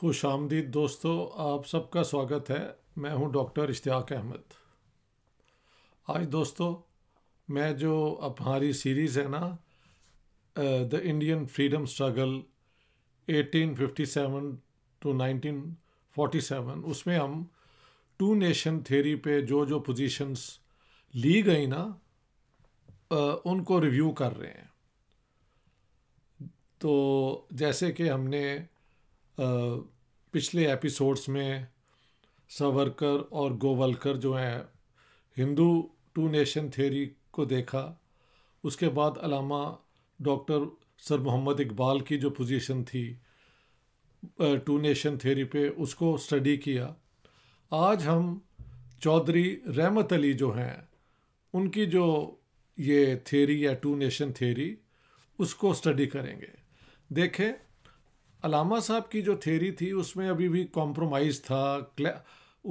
खुश आमदीद दोस्तों आप सबका स्वागत है मैं हूं डॉक्टर इश्तियाक अहमद आज दोस्तों मैं जो अब हमारी सीरीज़ है ना the Indian freedom struggle 1857 to 1947 उसमें हम टू नेशन थेरी पे जो जो पोजीशंस ली गई ना उनको रिव्यू कर रहे हैं तो जैसे कि हमने पिछले एपिसोड्स में सावरकर और गोवलकर जो हैं हिंदू टू नेशन थ्योरी को देखा उसके बाद अलामा डॉक्टर सर मोहम्मद इकबाल की जो पोजीशन थी टू नेशन थ्योरी पे उसको स्टडी किया आज हम चौधरी रहमत अली जो हैं उनकी जो ये थ्योरी या टू नेशन थ्योरी उसको स्टडी करेंगे देखें अलामा साहब की जो थेरी थी उसमें अभी भी कॉम्प्रोमाइज़ था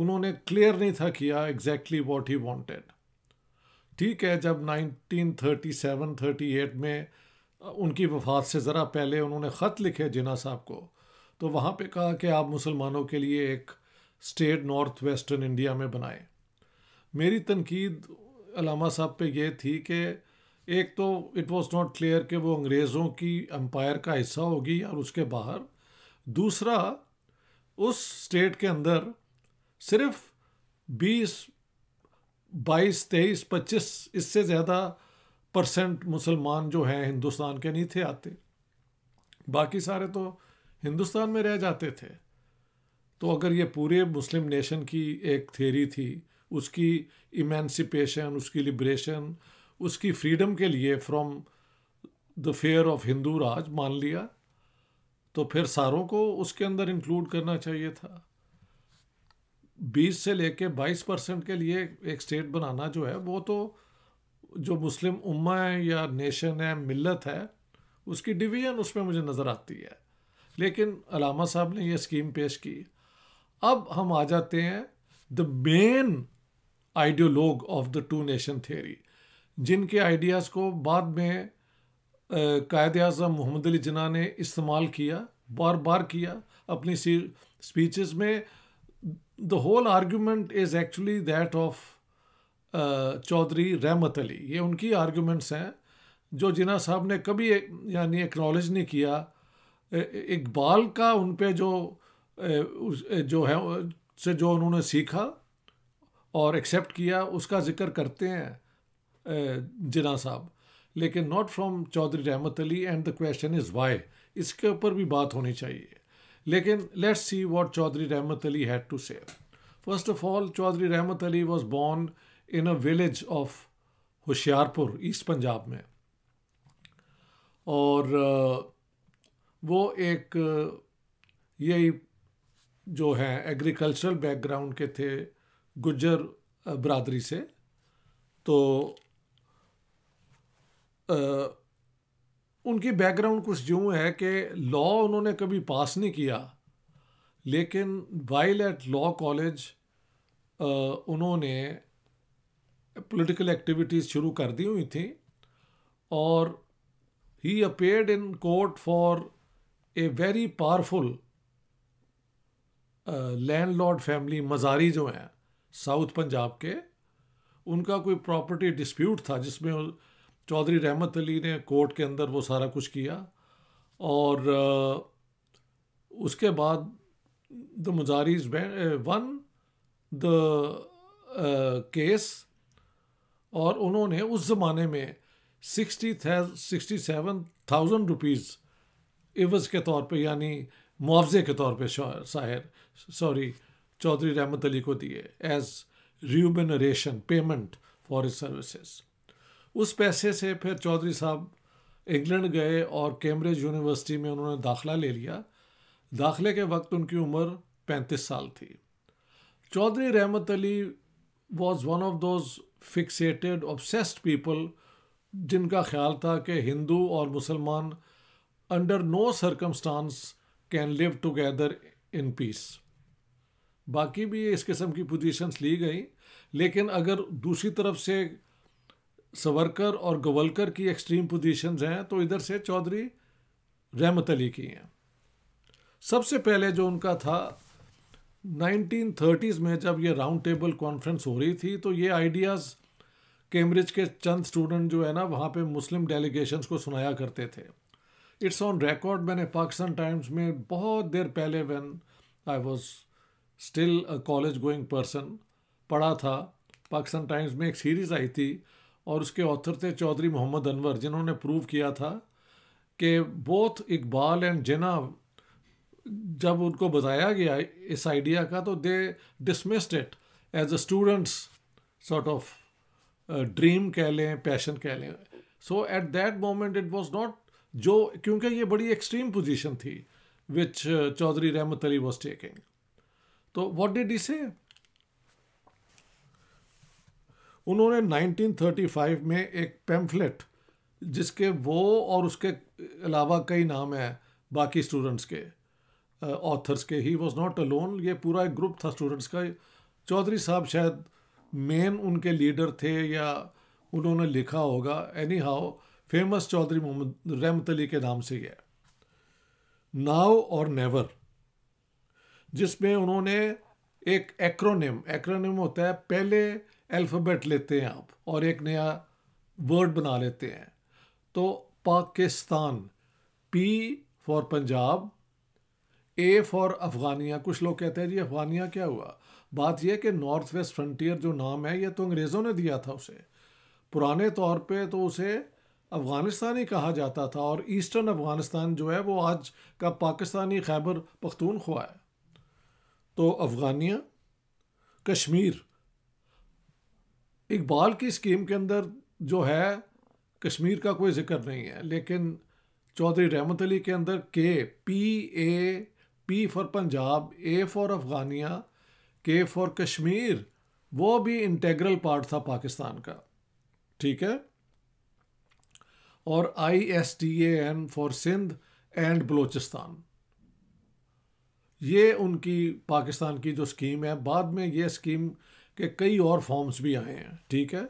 उन्होंने क्लियर नहीं था किया एग्जैक्टली वॉट ही वॉन्टेड ठीक है जब 1937 38 में उनकी वफात से ज़रा पहले उन्होंने ख़त लिखे जिना साहब को तो वहाँ पे कहा कि आप मुसलमानों के लिए एक स्टेट नॉर्थ वेस्टर्न इंडिया में बनाएं मेरी तनकीद अलामा साहब पे ये थी कि एक तो इट वाज नॉट क्लियर कि वो अंग्रेज़ों की एम्पायर का हिस्सा होगी और उसके बाहर दूसरा उस स्टेट के अंदर सिर्फ बीस बाईस तेईस पच्चीस इससे ज़्यादा परसेंट मुसलमान जो हैं हिंदुस्तान के नहीं थे आते बाकी सारे तो हिंदुस्तान में रह जाते थे तो अगर ये पूरे मुस्लिम नेशन की एक थेरी थी उसकी इमेंसिपेशन उसकी लिब्रेशन उसकी फ्रीडम के लिए from the fear of Hindu Raj मान लिया तो फिर सारों को उसके अंदर इंक्लूड करना चाहिए था 20 से लेके 22 परसेंट के लिए एक स्टेट बनाना जो है वो तो जो मुस्लिम उम्मा है या नेशन है मिलत है उसकी डिवीजन उसमें मुझे नज़र आती है लेकिन अलामा साहब ने ये स्कीम पेश की अब हम आ जाते हैं the main ideologue of the two nation theory जिनके आइडियाज़ को बाद में कायद अजम मोहम्मद अली जिना ने इस्तेमाल किया बार बार किया अपनी स्पीचेस में the whole argument is actually that of Chaudhary Rahmat Ali ये उनकी आर्ग्यूमेंट्स हैं जो जिना साहब ने कभी यानी एक्नॉलेज नहीं किया इकबाल का उन पर जो जो है से जो उन्होंने सीखा और एक्सेप्ट किया उसका जिक्र करते हैं जिना साहब लेकिन not from Chaudhary Rahmat Ali and the question is why इसके ऊपर भी बात होनी चाहिए लेकिन let's see what Chaudhary Rahmat Ali had to say first of all Chaudhary Rahmat Ali was born in a village of Hoshiarpur east Punjab में और वो एक यही जो हैं एग्रीकल्चरल बैकग्राउंड के थे गुजर बरदरी से तो उनकी बैकग्राउंड कुछ यूँ है कि लॉ उन्होंने कभी पास नहीं किया लेकिन वाइल एट लॉ कॉलेज उन्होंने पॉलिटिकल एक्टिविटीज़ शुरू कर दी हुई थी और he appeared in court for a very powerful landlord family Mazari जो हैं साउथ पंजाब के उनका कोई प्रॉपर्टी डिस्प्यूट था जिसमें चौधरी रहमत अली ने कोर्ट के अंदर वो सारा कुछ किया और उसके बाद the Mazaris won the case और उन्होंने उस ज़माने में sixty sixty seven thousand rupees इवज़ के तौर पे यानी मुआवजे के तौर पे शायर सॉरी चौधरी रहमत अली को दिए as remuneration payment for services उस पैसे से फिर चौधरी साहब इंग्लैंड गए और कैम्ब्रिज यूनिवर्सिटी में उन्होंने दाखला ले लिया दाखले के वक्त उनकी उम्र पैंतीस साल थी Chaudhary Rahmat Ali was one of those fixated obsessed people जिनका ख्याल था कि हिंदू और मुसलमान under no circumstances can live together in peace बाकी भी इस किस्म की पोजीशंस ली गई लेकिन अगर दूसरी तरफ से सवरकर और गवलकर की एक्सट्रीम पोजीशंस हैं तो इधर से चौधरी रहमत अली की हैं सबसे पहले जो उनका था 1930s में जब ये राउंड टेबल कॉन्फ्रेंस हो रही थी तो ये आइडियाज़ कैम्ब्रिज के चंद स्टूडेंट जो है ना वहाँ पे मुस्लिम डेलीगेशंस को सुनाया करते थे इट्स ऑन रिकॉर्ड मैंने पाकिस्तान टाइम्स में बहुत देर पहले when I was still a college going person पढ़ा था पाकिस्तान टाइम्स में एक सीरीज़ आई थी और उसके ऑथर थे चौधरी मोहम्मद अनवर जिन्होंने प्रूव किया था कि बोथ इकबाल एंड जना जब उनको बताया गया इस आइडिया का तो they dismissed it as a students sort of dream कह लें पैशन कह लें so at that moment it was not जो क्योंकि ये बड़ी एक्सट्रीम पोजीशन थी विच uh, Chaudhary Rahmat Ali was taking तो वॉट डिड ई से उन्होंने 1935 में एक पैम्फलेट जिसके वो और उसके अलावा कई नाम हैं बाकी स्टूडेंट्स के ऑथर्स के he was not alone ये पूरा एक ग्रुप था स्टूडेंट्स का चौधरी साहब शायद मेन उनके लीडर थे या उन्होंने लिखा होगा anyhow famous Chaudhary Mohammad Rahmat Ali के नाम से यह नाव और नेवर जिसमें उन्होंने एक एक्रोनिम एक्रोनिम होता है पहले अल्फ़ाबेट लेते हैं आप और एक नया वर्ड बना लेते हैं तो Pakistan P for Punjab A for Afghania कुछ लोग कहते हैं जी अफगानिया क्या हुआ बात यह कि नॉर्थ वेस्ट फ्रंटियर जो नाम है यह तो अंग्रेज़ों ने दिया था उसे पुराने तौर पे तो उसे अफ़गानिस्तान ही कहा जाता था और ईस्टर्न अफ़गानिस्तान जो है वो आज का पाकिस्तानी खैबर पख्तूनख्वा है तो अफ़गानिया कश्मीर इकबाल की स्कीम के अंदर जो है कश्मीर का कोई जिक्र नहीं है लेकिन चौधरी रहमत अली के अंदर के P A P for Punjab A for Afghania K for Kashmir वो भी इंटेग्रल पार्ट था पाकिस्तान का ठीक है और I S T N for Sindh and Balochistan ये उनकी पाकिस्तान की जो स्कीम है बाद में ये स्कीम के कई और फॉर्म्स भी आए हैं ठीक है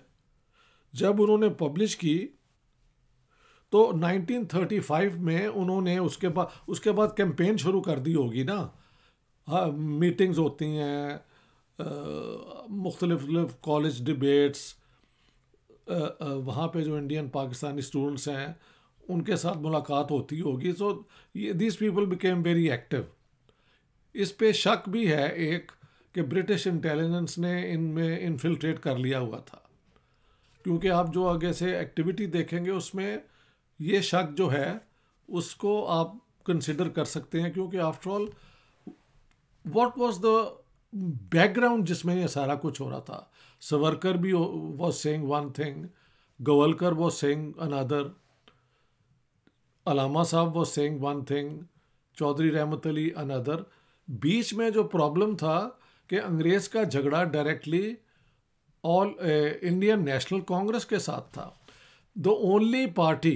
जब उन्होंने पब्लिश की तो 1935 में उन्होंने उसके बाद उसके बाद कैंपेन शुरू कर दी होगी ना हाँ मीटिंग्स होती हैं मुख्तलिफ कॉलेज डिबेट्स वहाँ पे जो इंडियन पाकिस्तानी स्टूडेंट्स हैं उनके साथ मुलाकात होती होगी so this people became very active इस पे शक भी है एक कि ब्रिटिश इंटेलिजेंस ने इनमें इनफिल्ट्रेट कर लिया हुआ था क्योंकि आप जो आगे से एक्टिविटी देखेंगे उसमें ये शक जो है उसको आप कंसिडर कर सकते हैं क्योंकि after all what was the background जिसमें ये सारा कुछ हो रहा था सवरकर भी was saying one thing Golwalkar was saying another Allama साहब was saying one thing Chaudhary Rahmat Ali another बीच में जो प्रॉब्लम था कि अंग्रेज का झगड़ा directly all Indian national Congress के साथ था the only party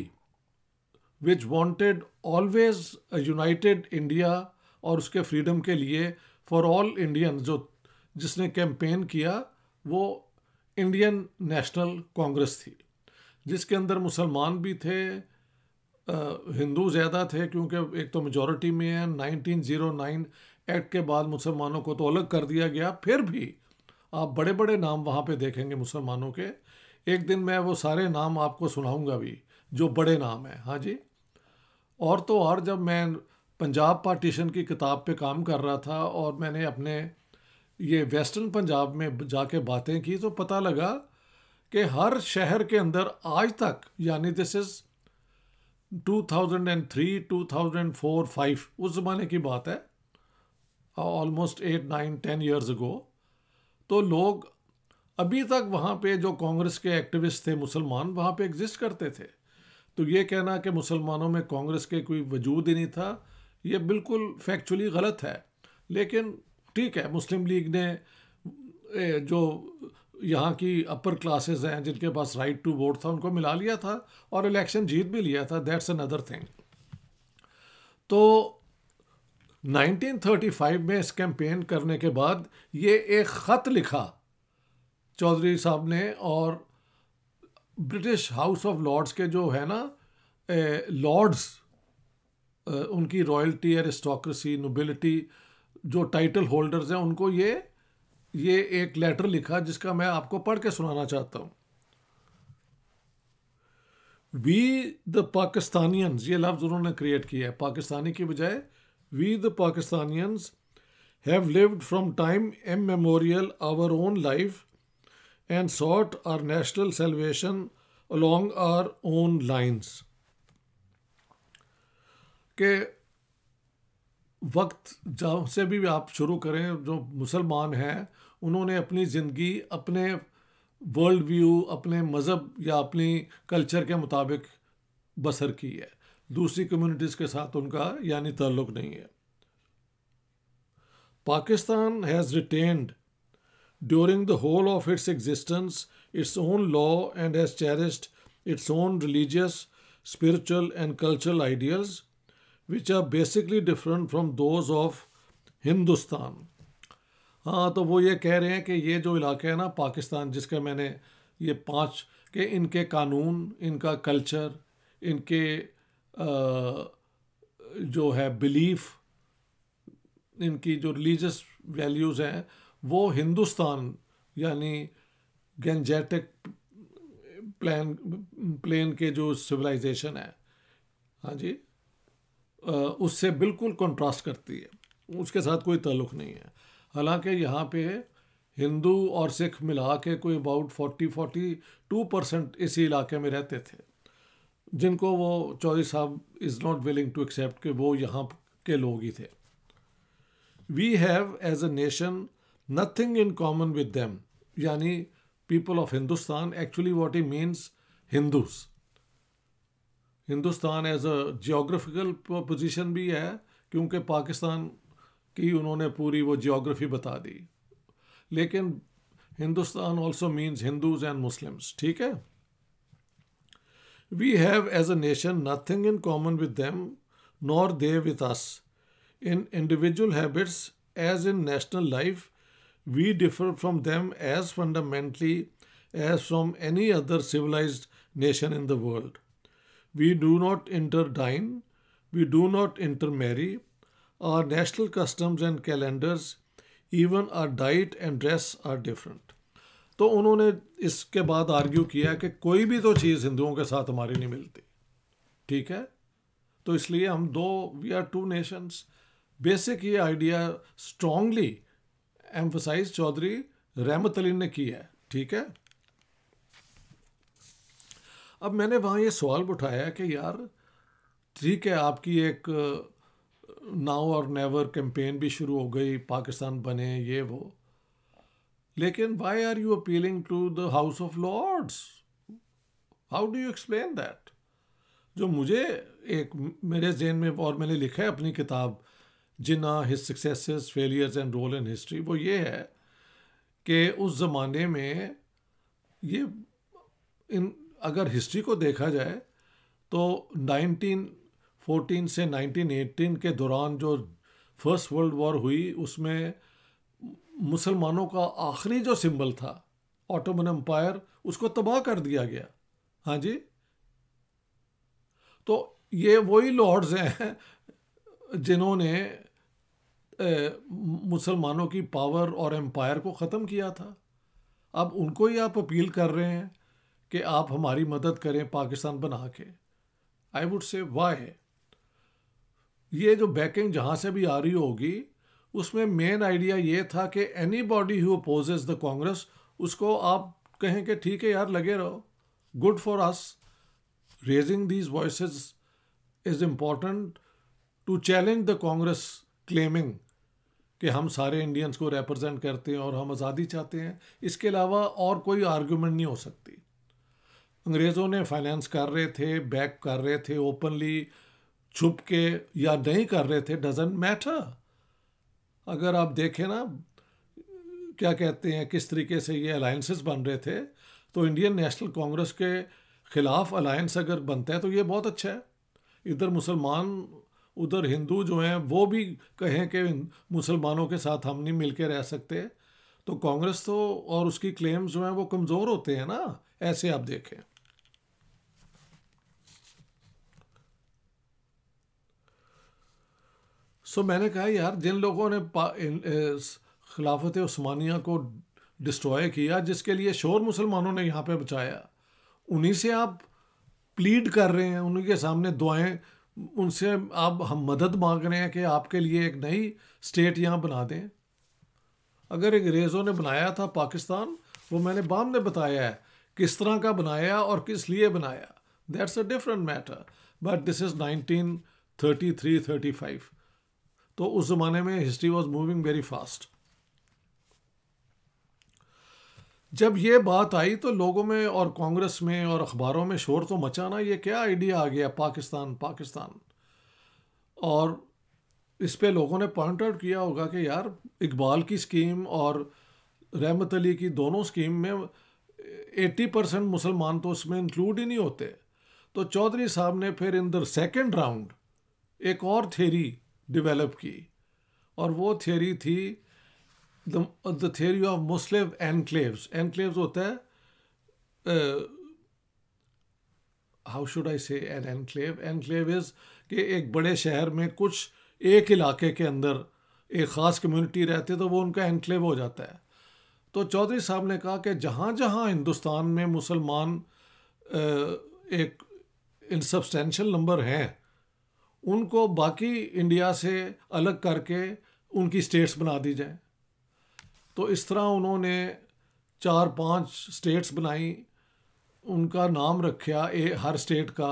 which wanted always united India और उसके फ्रीडम के लिए फॉर ऑल इंडियन जो जिसने कैंपेन किया वो इंडियन नेशनल कांग्रेस थी जिसके अंदर मुसलमान भी थे हिंदू ज़्यादा थे क्योंकि एक तो मेजोरिटी में है 1909 एक्ट के बाद मुसलमानों को तो अलग कर दिया गया फिर भी आप बड़े बड़े नाम वहाँ पे देखेंगे मुसलमानों के एक दिन मैं वो सारे नाम आपको सुनाऊंगा भी जो बड़े नाम हैं हाँ जी और तो और जब मैं पंजाब पार्टीशन की किताब पे काम कर रहा था और मैंने अपने ये वेस्टर्न पंजाब में जाके बातें की तो पता लगा कि हर शहर के अंदर आज तक यानी दिस इज़ 2003, 2004, 5 उस ज़माने की बात है almost eight nine ten years go तो लोग अभी तक वहाँ पे जो कांग्रेस के एक्टिविस्ट थे मुसलमान वहाँ पे एग्जिस्ट करते थे तो ये कहना कि मुसलमानों में कांग्रेस के कोई वजूद ही नहीं था ये बिल्कुल फैक्चुअली गलत है लेकिन ठीक है मुस्लिम लीग ने जो यहाँ की अपर क्लासेस हैं जिनके पास राइट टू वोट था उनको मिला लिया था और इलेक्शन जीत भी लिया था दैट्स अनदर थिंग तो 1935 में इस कैंपेन करने के बाद ये एक ख़त लिखा चौधरी साहब ने और ब्रिटिश हाउस ऑफ लॉर्ड्स के जो है ना लॉर्ड्स उनकी रॉयल्टी एरिस्टोक्रेसी नोबिलिटी जो टाइटल होल्डर्स हैं उनको ये ये एक लेटर लिखा जिसका मैं आपको पढ़ के सुनाना चाहता हूँ वी द पाकिस्तानियंस ये लफ्ज़ उन्होंने क्रिएट किया है पाकिस्तानी की बजाय we the Pakistanians have lived from time immemorial our own life and sought our national salvation along our own lines. ke वक्त जहाँ से भी आप शुरू करें जो मुसलमान हैं उन्होंने अपनी ज़िंदगी अपने वर्ल्ड व्यू अपने मज़हब या अपनी कल्चर के मुताबिक बसर की है दूसरी कम्यूनिटीज़ के साथ उनका यानी ताल्लुक नहीं है Pakistan has retained during the whole of its existence its own law and has cherished its own religious spiritual and cultural ideals which are basically different from those of Hindustan हाँ तो वो ये कह रहे हैं कि ये जो इलाके हैं ना पाकिस्तान जिसके मैंने ये पाँच के इनके कानून इनका कल्चर इनके जो है बिलीफ इनकी जो रिलीजस वैल्यूज़ हैं वो हिंदुस्तान यानी गेंजेटिक प्लान प्लेन के जो सिविलाइजेशन है हाँ जी उससे बिल्कुल कंट्रास्ट करती है उसके साथ कोई ताल्लुक़ नहीं है हालांकि यहाँ पे हिंदू और सिख मिला के कोई about forty forty two percent इसी इलाके में रहते थे जिनको वो Chaudhry sahab is not willing to accept कि वो यहाँ के लोग ही थे we have as a nation nothing in common with them यानी people of Hindustan actually what he means Hindus Hindustan as a geographical position भी है क्योंकि पाकिस्तान की उन्होंने पूरी वो जियोग्राफी बता दी लेकिन Hindustan also means Hindus and Muslims ठीक है We have as a nation nothing in common with them, nor they with us. In individual habits, as in national life, we differ from them as fundamentally as from any other civilized nation in the world. We do not interdine, we do not intermarry. Our national customs and calendars, even our diet and dress are different. तो उन्होंने इसके बाद argue किया कि कोई भी तो चीज़ हिंदुओं के साथ हमारी नहीं मिलती ठीक है तो इसलिए हम दो we are two nations basic ये idea strongly emphasize Chaudhry Rahmat Ali ने किया है ठीक है अब मैंने वहाँ ये सवाल उठाया कि यार ठीक है आपकी एक नाउ और नेवर कैंपेन भी शुरू हो गई पाकिस्तान बने ये वो लेकिन why are you appealing to the House of Lords how do you explain that जो मुझे एक मेरे जेन में और मैंने लिखा है अपनी किताब Jinnah his success failures and role in history वो ये है कि उस ज़माने में ये इन अगर हिस्ट्री को देखा जाए तो 1914 से 1918 के दौरान जो फर्स्ट वर्ल्ड वॉर हुई उसमें मुसलमानों का आखिरी जो सिंबल था ऑटोमन एम्पायर उसको तबाह कर दिया गया हाँ जी तो ये वही लॉर्ड्स हैं जिन्होंने मुसलमानों की पावर और एम्पायर को ख़त्म किया था अब उनको ही आप अपील कर रहे हैं कि आप हमारी मदद करें पाकिस्तान बना के आई वुड से है ये जो बैकिंग जहाँ से भी आ रही होगी उसमें मेन आइडिया ये था कि anybody who opposes the Congress उसको आप कहें कि ठीक है यार लगे रहो good for us raising these voice is important to challenge the Congress claiming कि हम सारे इंडियंस को रिप्रेजेंट करते हैं और हम आज़ादी चाहते हैं इसके अलावा और कोई आर्ग्यूमेंट नहीं हो सकती अंग्रेज़ों ने फाइनेंस कर रहे थे बैक कर रहे थे ओपनली छुप के या नहीं कर रहे थे डजेंट मैटर अगर आप देखें ना क्या कहते हैं किस तरीके से ये अलायंसेस बन रहे थे तो इंडियन नेशनल कांग्रेस के ख़िलाफ़ अलायंस अगर बनते हैं तो ये बहुत अच्छा है इधर मुसलमान उधर हिंदू जो हैं वो भी कहें कि मुसलमानों के साथ हम नहीं मिल के रह सकते तो कांग्रेस तो और उसकी क्लेम्स जो हैं वो कमज़ोर होते हैं ना ऐसे आप देखें सो मैंने कहा यार जिन लोगों ने खिलाफत उस्मानिया को डिस्ट्रॉय किया जिसके लिए शोर मुसलमानों ने यहाँ पे बचाया उन्हीं से आप प्लीड कर रहे हैं उन्हीं के सामने दुआएं उनसे आप हम मदद मांग रहे हैं कि आपके लिए एक नई स्टेट यहाँ बना दें अगर अंग्रेज़ों ने बनाया था पाकिस्तान वो मैंने बाम ने बताया है किस तरह का बनाया और किस लिए बनाया that's a different matter but this is nineteen thirty three thirty five तो उस ज़माने में history was moving very fast जब ये बात आई तो लोगों में और कांग्रेस में और अखबारों में शोर तो मचाना ये क्या आइडिया आ गया पाकिस्तान पाकिस्तान और इस पे लोगों ने पॉइंट आउट किया होगा कि यार इकबाल की स्कीम और रहमत अली की दोनों स्कीम में 80 परसेंट मुसलमान तो उसमें इंक्लूड ही नहीं होते तो चौधरी साहब ने फिर इन द सेकेंड राउंड एक और थेरी डिवेलप की और वो थियोरी थी the theory of Muslim enclaves enclaves होता है हाउ शुड आई से एन एनक्लेव एनक्लेव इज़ कि एक बड़े शहर में कुछ एक इलाके के अंदर एक ख़ास कम्युनिटी रहती है तो वो उनका एनक्लेव हो जाता है तो चौधरी साहब ने कहा कि जहाँ जहाँ हिंदुस्तान में मुसलमान एक इनसबस्टेंशल नंबर हैं उनको बाकी इंडिया से अलग करके उनकी स्टेट्स बना दी जाए तो इस तरह उन्होंने चार पांच स्टेट्स बनाई उनका नाम रखा ए हर स्टेट का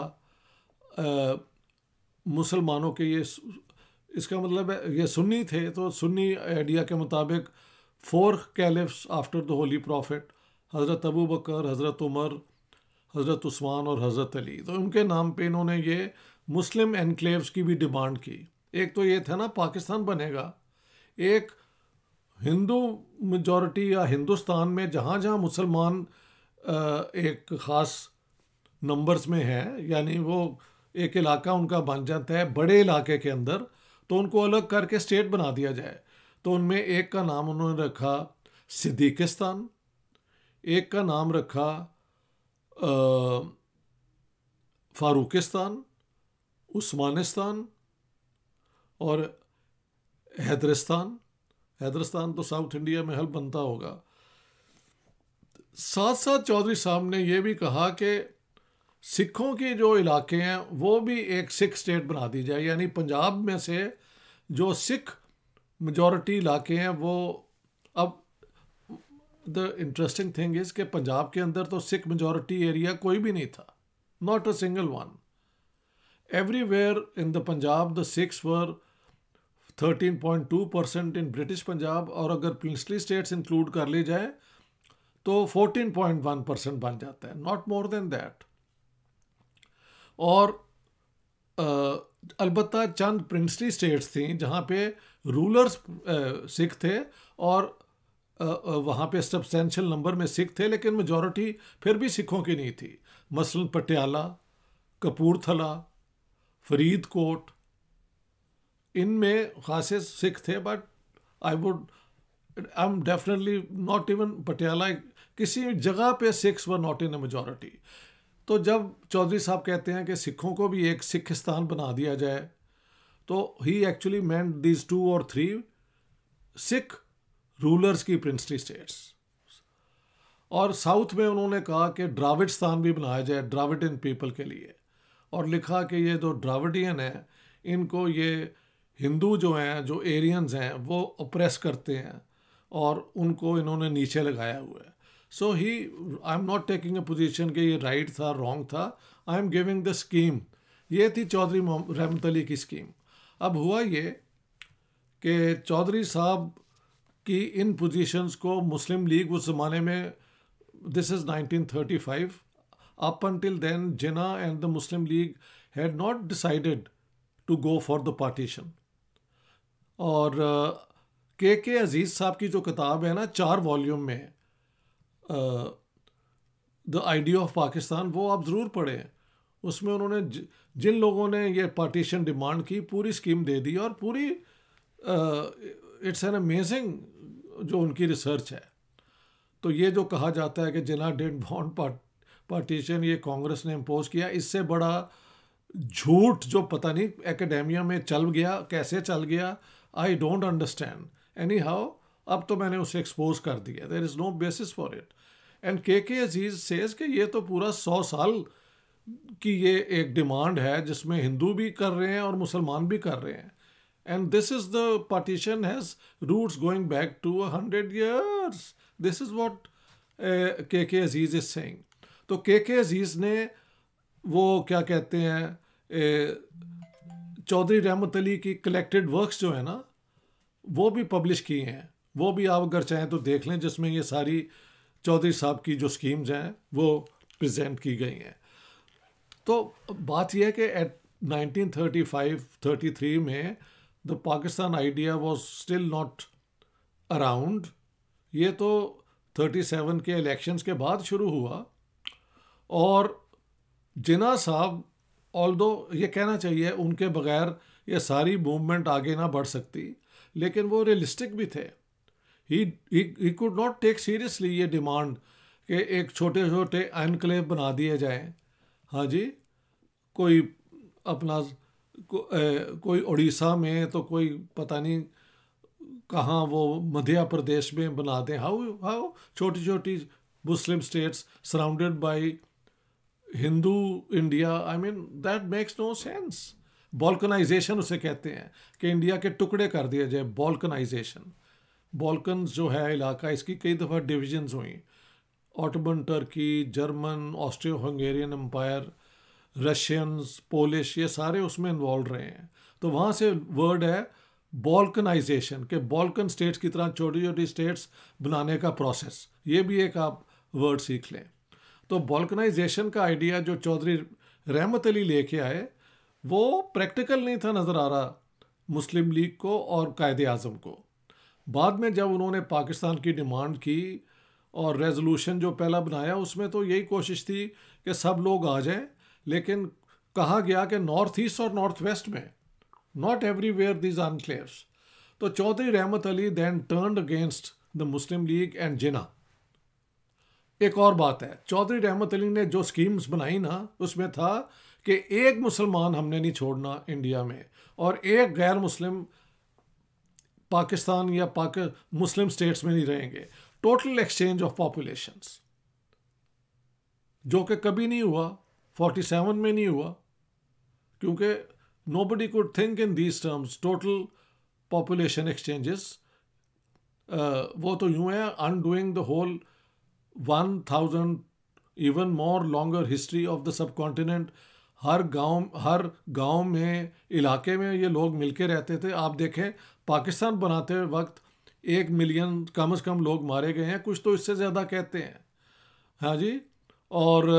मुसलमानों के ये इसका मतलब है ये सुन्नी थे तो सुन्नी आइडिया के मुताबिक four caliphs after the holy prophet हज़रत अबू बकर हज़रत उमर हज़रत उस्मान और हज़रत अली तो उनके नाम पे इन्होंने ये मुस्लिम एनक्लेव्स की भी डिमांड की एक तो ये था ना पाकिस्तान बनेगा एक हिंदू मेजॉरिटी या हिंदुस्तान में जहाँ जहाँ मुसलमान एक ख़ास नंबर्स में है यानी वो एक इलाका उनका बन जाता है बड़े इलाके के अंदर तो उनको अलग करके स्टेट बना दिया जाए तो उनमें एक का नाम उन्होंने रखा सिद्दीकिस्तान एक का नाम रखा फ़ारूकिस्तान उस्मानिस्तान और हैदरस्तान हैदरस्तान तो साउथ इंडिया में हल बनता होगा साथ साथ चौधरी साहब ने यह भी कहा कि सिखों के जो इलाके हैं वो भी एक सिख स्टेट बना दी जाए यानी पंजाब में से जो सिख मजॉरिटी इलाके हैं वो अब द इंटरेस्टिंग थिंग इज़ कि पंजाब के अंदर तो सिख मेजॉरिटी एरिया कोई भी नहीं था not a single one Everywhere in the Punjab, the Sikhs were 13.2% in British Punjab और अगर princely states include कर ली जाए तो 14.1% बन जाता है not more than that और अलबत् चंद प्रिंसली स्टेट्स थी जहाँ पे रूलर्स सिख थे और वहाँ पे सब्सटेंशियल नंबर में सिख थे लेकिन मेजॉरिटी फिर भी सिखों की नहीं थी मसलन पटियाला कपूरथला फरीदकोट इनमें खासे सिख थे but I would I am definitely not even Patiala किसी जगह पे सिख्स व नॉट इन ए मेजोरिटी तो जब चौधरी साहब कहते हैं कि सिखों को भी एक सिख स्थान बना दिया जाए तो ही एक्चुअली मैंट दीज टू और थ्री सिख रूलर्स की प्रिंसली स्टेट्स और साउथ में उन्होंने कहा कि स्थान भी बनाया जाए इन पीपल के लिए और लिखा कि ये जो ड्राविडियन हैं इनको ये हिंदू जो हैं जो एरियंस हैं वो ओप्रेस करते हैं और उनको इन्होंने नीचे लगाया हुआ है so he I am not taking a position कि ये राइट था रॉन्ग था I am giving the scheme ये थी चौधरी रहमत अली की स्कीम अब हुआ ये कि चौधरी साहब की इन पोजीशंस को मुस्लिम लीग उस ज़माने में this is 1935 Up until then, Jinnah and the Muslim League had not decided to go for the partition. और के के अजीज़ साहब की जो किताब है ना चार वॉल्यूम में द आइडिया ऑफ पाकिस्तान वो आप ज़रूर पढ़ें उसमें उन्होंने जिन लोगों ने ये पार्टीशन डिमांड की पूरी स्कीम दे दी और पूरी इट्स एन अमेजिंग जो उनकी रिसर्च है तो ये जो कहा जाता है कि जिना डेंट बॉन्ड पार्टीशन ये कांग्रेस ने इम्पोज किया इससे बड़ा झूठ जो पता नहीं एकेडेमिया में चल गया कैसे चल गया I don't understand anyhow अब तो मैंने उसे एक्सपोज कर दिया there is no basis for it and K K Aziz says के ये तो पूरा सौ साल की ये एक डिमांड है जिसमें हिंदू भी कर रहे हैं और मुसलमान भी कर रहे हैं and this is the partition has roots going back two hundred years this is what K K Aziz is saying तो के के अजीज़ ने वो क्या कहते हैं चौधरी रहमत अली की कलेक्टेड वर्क्स जो है ना वो भी पब्लिश किए हैं वो भी आप अगर चाहें तो देख लें जिसमें ये सारी चौधरी साहब की जो स्कीम्स हैं वो प्रेजेंट की गई हैं तो बात यह है कि एट 1935-33 में the Pakistan idea was still not around ये तो 37 के इलेक्शंस के बाद शुरू हुआ और जिना साहब ऑल दो ये कहना चाहिए उनके बगैर ये सारी मूवमेंट आगे ना बढ़ सकती लेकिन वो रियलिस्टिक भी थे he could not take seriously ये डिमांड कि एक छोटे छोटे एनक्लेव बना दिए जाएं हाँ जी कोई अपना को, ए, कोई उड़ीसा में तो कोई पता नहीं कहाँ वो मध्य प्रदेश में बना दें हाउ हाउ छोटी छोटी Muslim states surrounded by Hindu India I mean that makes no sense balkanization उसे कहते हैं कि इंडिया के टुकड़े कर दिए जाए बॉल्कनाइजेशन बॉल्कन जो है इलाका इसकी कई दफ़ा डिविजन्स हुई Ottoman Turkey German Austro Hungarian empire Russians Polish ये सारे उसमें इन्वॉल्व रहे हैं तो वहाँ से वर्ड है बॉल्कनाइजेशन के बॉल्कन स्टेट्स की तरह छोटी छोटी स्टेट्स बनाने का प्रोसेस ये भी एक आप वर्ड सीख लें तो बॉल्कनाइजेशन का आइडिया जो चौधरी रहमत अली लेके आए वो प्रैक्टिकल नहीं था नज़र आ रहा मुस्लिम लीग को और कायद अजम को बाद में जब उन्होंने पाकिस्तान की डिमांड की और रेजोल्यूशन जो पहला बनाया उसमें तो यही कोशिश थी कि सब लोग आ जाएं लेकिन कहा गया कि नॉर्थ ईस्ट और नॉर्थ वेस्ट में not everywhere these enclaves तो Chaudhry Rahmat Ali then turned against the Muslim league and Jinnah एक और बात है चौधरी रहमत अली ने जो स्कीम्स बनाई ना उसमें था कि एक मुसलमान हमने नहीं छोड़ना इंडिया में और एक गैर मुस्लिम पाकिस्तान या पाक मुस्लिम स्टेट्स में नहीं रहेंगे टोटल एक्सचेंज ऑफ पॉपुलेशंस जो कि कभी नहीं हुआ 47 में नहीं हुआ क्योंकि nobody could think in these terms total population exchanges वो तो यूं है undoing the whole one even more longer history of the subcontinent हर गांव हर गांव में इलाके में ये लोग मिलके रहते थे आप देखें पाकिस्तान बनाते वक्त एक मिलियन कम से कम लोग मारे गए हैं कुछ तो इससे ज़्यादा कहते हैं हाँ जी और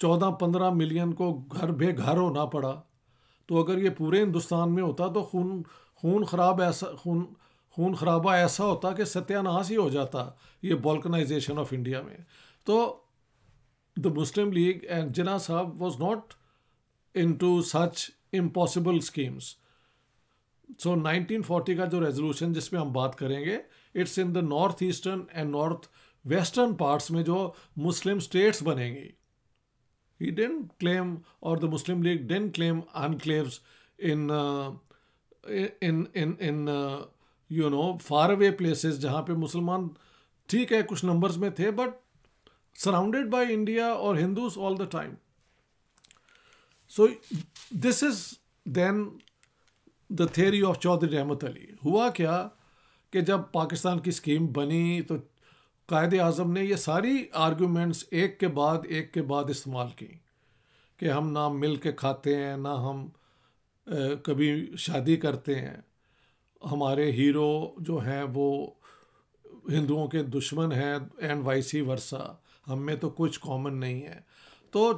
चौदह पंद्रह मिलियन को घर बेघर होना पड़ा तो अगर ये पूरे हिंदुस्तान में होता तो खून खून खराब ऐसा खून खून खराबा ऐसा होता कि सत्यानाश ही हो जाता ये बॉल्कनाइजेशन ऑफ इंडिया में तो the Muslim league and Jinnah साहब was not into such impossible schemes so 1940 का जो रेजोल्यूशन जिसमें हम बात करेंगे it's in the north eastern and north western parts में जो मुस्लिम स्टेट्स बनेंगी ही डेंट क्लेम और the Muslim League didn't claim enclaves in in in in you know far away places जहाँ पे मुसलमान ठीक है कुछ नंबर्स में थे बट सराउंडेड बाय इंडिया और Hindus all the time so this is then the theory of Chaudhary Rahmat Ali हुआ क्या कि जब पाकिस्तान की स्कीम बनी तो कायद अजम ने ये सारी आर्ग्यूमेंट्स एक के बाद एक के बाद इस्तेमाल की कि हम ना मिल के खाते हैं ना हम आ, कभी शादी करते हैं हमारे हीरो जो हैं वो हिंदुओं के दुश्मन हैं एंड वाइसी वर्षा हम में तो कुछ कॉमन नहीं है तो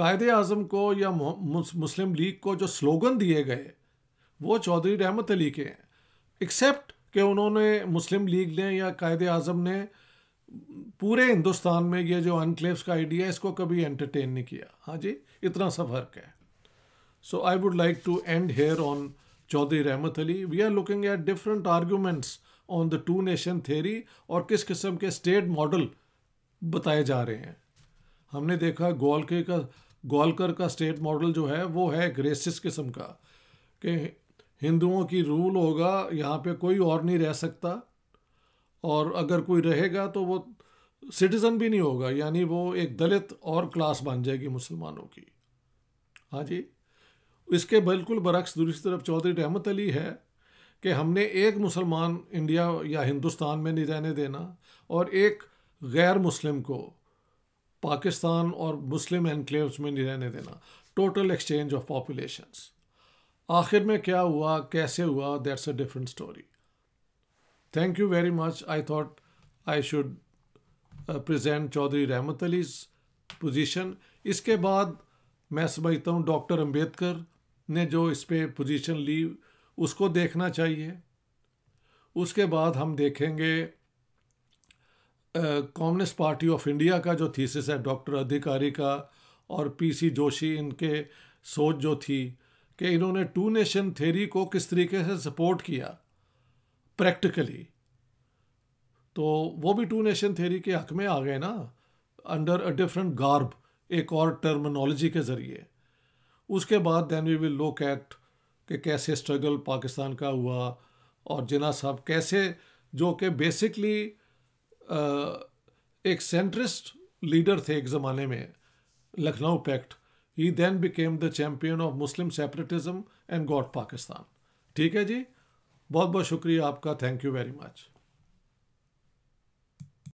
कायद अज़म को या मुस्लिम लीग को जो स्लोगन दिए गए वो चौधरी रहमत अली के हैं एक्सेप्ट कि उन्होंने मुस्लिम लीग ने या कायद अज़म ने पूरे हिंदुस्तान में ये जो अनक्लेव्स का आइडिया है इसको कभी एंटरटेन नहीं किया हाँ जी इतना सा फर्क है so I would like to end here on Chaudhry Rahmat Ali we are looking at different arguments on the two nation theory और किस किस्म के स्टेट मॉडल बताए जा रहे हैं हमने देखा गोलके का गोलकर का स्टेट मॉडल जो है वो है एक रेसिस किस्म का कि हिंदुओं की रूल होगा यहाँ पे कोई और नहीं रह सकता और अगर कोई रहेगा तो वो सिटीज़न भी नहीं होगा यानी वो एक दलित और क्लास बन जाएगी मुसलमानों की हाँ जी इसके बिल्कुल बरक्स दूसरी तरफ चौधरी रहमत अली है कि हमने एक मुसलमान इंडिया या हिंदुस्तान में नहीं रहने देना और एक गैर मुस्लिम को पाकिस्तान और मुस्लिम एनक्लेव्स में नहीं रहने देना टोटल एक्सचेंज ऑफ पॉपुलेशंस आखिर में क्या हुआ कैसे हुआ that's a different story thank you very much I thought I should present Chaudhry Rahmat Ali's position इसके बाद मैं समझता हूँ डॉक्टर अंबेडकर ने जो इस पर पोजीशन ली उसको देखना चाहिए उसके बाद हम देखेंगे कम्युनिस्ट पार्टी ऑफ इंडिया का जो थीसिस है डॉक्टर अधिकारी का और पीसी जोशी इनके सोच जो थी कि इन्होंने टू नेशन थेरी को किस तरीके से सपोर्ट किया प्रैक्टिकली तो वो भी टू नेशन थेरी के हक में आ गए ना अंडर अ डिफरेंट गार्ब एक और टर्मिनोलॉजी के ज़रिए उसके बाद then we will look at कि कैसे स्ट्रगल पाकिस्तान का हुआ और जिना साहब कैसे जो कि बेसिकली एक सेंट्रिस्ट लीडर थे एक ज़माने में Lucknow pact he then became the champion of Muslim separatism and got Pakistan ठीक है जी बहुत बहुत शुक्रिया आपका थैंक यू वेरी मच